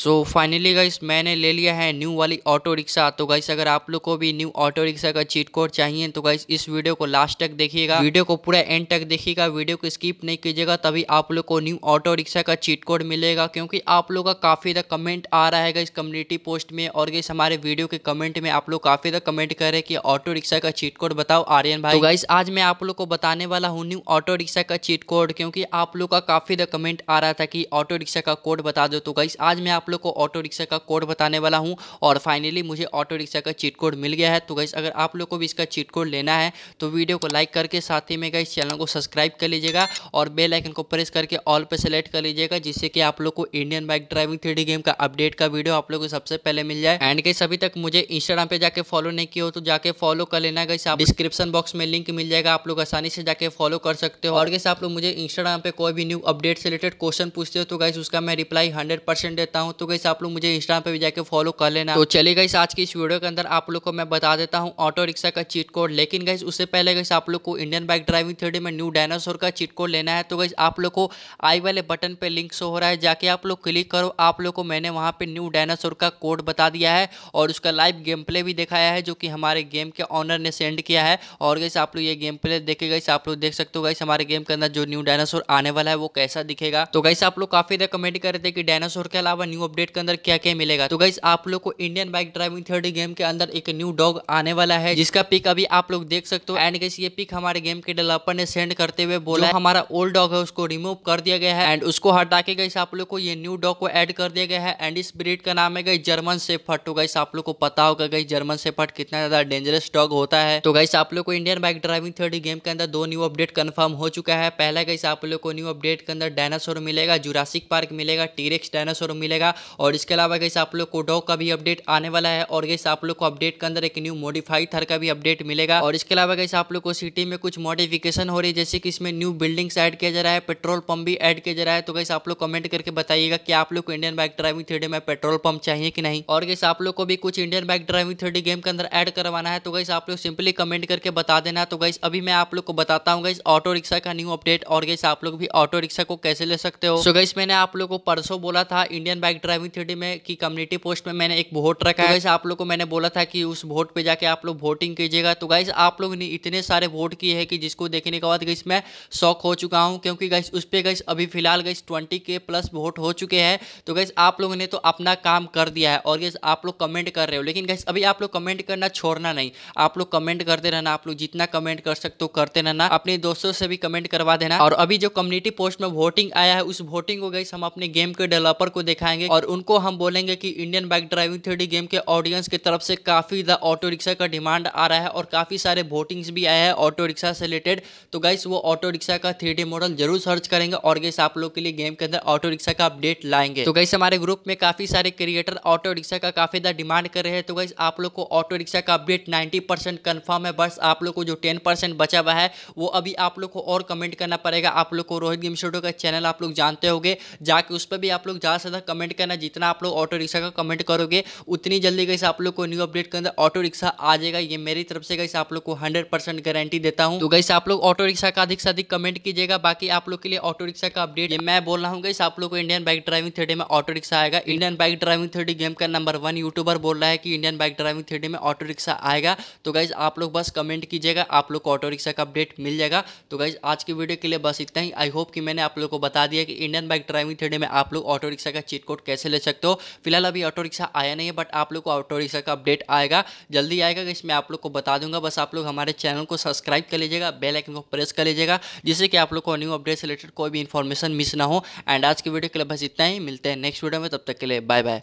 so finally guys मैंने ले लिया है न्यू वाली ऑटो रिक्शा तो गाइस अगर आप लोग को भी न्यू ऑटो रिक्शा का चीट कोड चाहिए तो गाइस इस वीडियो को लास्ट तक देखिएगा वीडियो को पूरा एंड तक देखिएगा वीडियो को स्किप नहीं कीजिएगा तभी आप लोग को न्यू ऑटो रिक्शा का चीट कोड मिलेगा क्योंकि आप लोग का काफ़ी ज़्यादा कमेंट आ रहा है इस कम्युनिटी पोस्ट में और गाइस हमारे वीडियो के कमेंट में आप लोग काफ़ी ज़्यादा कमेंट कर रहे हैं कि ऑटो रिक्शा का चीट कोड बताओ आर्यन भाई गाइस तो आज मैं आप लोग को बताने वाला हूँ न्यू ऑटो रिक्शा का चीट कोड क्योंकि आप लोग का काफ़ी ज़्यादा कमेंट आ रहा था कि ऑटो रिक्शा का कोड बता दो तो गाइस आज मैं आप लोग को ऑटो रिक्शा का कोड बताने वाला हूँ और फाइनली मुझे ऑटो रिक्शा का चीट कोड मिल गया है तो गैस अगर आप लोग को भी इसका चीट कोड लेना है तो वीडियो को लाइक करके साथ ही में गई चैनल को सब्सक्राइब कर लीजिएगा और बेल आइकन को प्रेस करके ऑल पर सेलेक्ट कर लीजिएगा जिससे कि आप लोग को Indian bike driving three game का अपडेट का वीडियो आप लोग को सबसे पहले मिल जाए एंड गई अभी तक मुझे इंस्टाग्राम पे जाके फॉलो नहीं किया हो तो जाके फॉलो कर लेना गई आप डिस्क्रिप्शन बॉक्स में लिंक मिल जाएगा आप लोग आसानी से जाके फॉलो कर सकते हो और गैस आप लोग मुझे इंस्टाग्राम पे कोई भी न्यू अपडेट से रिलेटेड क्वेश्चन पूछते हो तो गाइस उसका मैं रिप्लाई हंड्रेड देता हूँ तो गई आप लोग मुझे इंस्टाग्राम पे भी जाकर फॉलो कर लेना तो चले गई आज की इस वीडियो के अंदर आप लोग को मैं बता देता हूँ ऑटो रिक्शा का चीट कोड लेकिन गई उससे पहले गई आप लोग को इंडियन बाइक ड्राइविंग थ्योरी में न्यू डायनासोर का चीट कोड लेना है तो गई आप लोग को आई वाले बटन पर लिंक शो हो रहा है जाके आप लोग क्लिक करो आप लोग को मैंने वहाँ पर न्यू डायनासोर का कोड बता दिया है और उसका लाइव गेम प्ले भी दिखाया है जो कि हमारे गेम के ऑनर ने सेंड किया है और गई आप लोग ये गेम प्ले देखे गई आप लोग देख सकते हो गई हमारे गेम के अंदर जो न्यू डायनासोर आने वाला है वो कैसा दिखेगा तो गई आप लोग काफ़ी देर कमेंट कर रहे थे कि डायनासोर के अलावा न्यू अपडेट के अंदर क्या क्या मिलेगा तो गाइस आप लोग को Indian bike driving third game के अंदर एक न्यू डॉग आने वाला है जिसका पिक अभी आप लोग देख सकते हो एंड गाइस ये पिक हमारे गेम के डेवलपर ने सेंड करते हुए बोला हमारा ओल्ड डॉग है उसको रिमूव कर दिया गया है एंड उसको हटा के गाइस आप लोग को ये न्यू डॉग को एड कर दिया गया है एंड इस ब्रीड का नाम है गई जर्मन सेफर्ट तो गाइस आप लोग को पता होगा गई जर्मन सेफर्ट कितना ज्यादा डेंजरस डॉग होता है तो गाइस आप लोग को Indian bike driving third game के अंदर दो न्यू अपडेट कन्फर्म हो चुका है पहला गाइस आप लोग को न्यू अपडेट के अंदर डायनासोर मिलेगा जुरासिक पार्क मिलेगा टीरेक्स डायनासोर मिलेगा और इसके अलावा कैसे आप लोग को डॉग का भी अपडेट आने वाला है और कैसे आप लोग को अपडेट के अंदर एक न्यू मॉडिफाइड थर का भी अपडेट मिलेगा और इसके अलावा कैसे आप लोग को सिटी में कुछ मॉडिफिकेशन हो रही है जैसे कि इसमें न्यू बिल्डिंग्स ऐड किया जा रहा है पेट्रोल पंप भी ऐड किया जा रहा है तो कैसे आप लोग कमेंट करके बताइएगा कि आप लोग को इंडियन बाइक ड्राइविंग थ्री में पेट्रोल पंप चाहिए कि नहीं और कैसे आप लोग को भी कुछ Indian bike driving three game के अंदर एड करवाना है तो कैसे आप लोग सिंपली कमेंट करके बता देना तो गैस अभी मैं आप लोग को बताता हूँ गैस ऑटो रिक्शा का न्यू अपडेट और गैस आप लोग भी ऑटो रिक्शा को कैसे ले सकते हो सो गैस मैंने आप लोग को परसों बोला था इंडियन बाइक ड्राइविंग थ्योरी में की कम्युनिटी पोस्ट में मैंने एक वोट रखा है तो आप लोग को मैंने बोला था कि उस वोट पे जाके आप लोग वोटिंग कीजिएगा तो गाइस आप लोग ने इतने सारे वोट किए हैं कि जिसको देखने के बाद गई मैं शौक हो चुका हूँ क्योंकि गाइस उस पर गई अभी फिलहाल गई ट्वेंटी के प्लस वोट हो चुके हैं तो गाइस आप लोगों ने तो अपना काम कर दिया है और गई आप लोग कमेंट कर रहे हो लेकिन गई अभी आप लोग कमेंट करना छोड़ना नहीं आप लोग कमेंट करते रहना आप लोग जितना कमेंट कर सकते हो करते रहना अपने दोस्तों से भी कमेंट करवा देना और अभी जो कम्युनिटी पोस्ट में वोटिंग आया है उस वोटिंग को गई हम अपने गेम के डेवलपर को दिखाएंगे और उनको हम बोलेंगे कि Indian bike driving three game के ऑडियंस की तरफ से काफ़ी ज़्यादा ऑटो रिक्शा का डिमांड आ रहा है और काफ़ी सारे वोटिंग्स भी आया है ऑटो रिक्शा से रिलेटेड तो गाइस वो ऑटो रिक्शा का थ्री मॉडल जरूर सर्च करेंगे और गाइस आप लोग के लिए गेम के अंदर ऑटो रिक्शा का अपडेट लाएंगे तो गाइस हमारे ग्रुप में काफ़ी सारे क्रिएटर ऑटो रिक्शा का काफ़ी ज़्यादा डिमांड कर रहे हैं तो गाइस आप लोग को ऑटो रिक्शा का अपडेट नाइन्टी कन्फर्म है बस आप लोग को जो टेन बचा हुआ है वो अभी आप लोग को और कमेंट करना पड़ेगा आप लोग को रोहित गेम स्टूडियो का चैनल आप लोग जानते होंगे जाके उस पर भी आप लोग ज़्यादा से ज़्यादा कमेंट करना जितना आप लोग ऑटो रिक्शा का कमेंट करोगे उतनी जल्दी कैसे आप लोग को न्यू अपडेट के अंदर ऑटो रिक्शा आ जाएगा ये मेरी तरफ से कैसे आप लोग को हंड्रेड गारंटी देता हूँ तो कैसे आप लोग ऑटो रिक्शा का अधिक से अधिक कमेंट कीजिएगा बाकी आप लोग के लिए ऑटो रिक्शा का अपडेट मैं बोल रहा हूँ कैसे आप लोग को इंडियन बाइक ड्राइविंग थ्रेडी में ऑटो रिक्शा आएगा Indian bike driving three D game का नंबर वन यूट्यूबर बोल रहा है कि इंडियन बाइक ड्राइविंग थ्रेडी में ऑटो रिक्शा आएगा तो गाइज आप लोग बस कमेंट कीजिएगा आप लोग को ऑटो रिक्शा का अपडेट मिल जाएगा तो गाइज आज की वीडियो के लिए बस इतना ही आई होप कि मैंने आप लोग को बता दिया कि इंडियन बाइक ड्राइविंग थ्रेडी में आप लोग ऑटो रिक्शा का चिटकोट कैसे ले सकते हो फिलहाल अभी ऑटो रिक्शा आया नहीं है बट आप लोग को ऑटो रिक्शा का अपडेट आएगा जल्दी आएगा इसमें आप लोग को बता दूंगा बस आप लोग हमारे चैनल को सब्सक्राइब कर लीजिएगा बेल आइकन को प्रेस कर लीजिएगा जिससे कि आप लोग को न्यू अपडेट से रिलेटेड कोई भी इन्फॉर्मेशन मिस ना हो एंड आज की वीडियो के लिए बस इतना ही मिलते हैं नेक्स्ट वीडियो में तब तक के लिए बाय बाय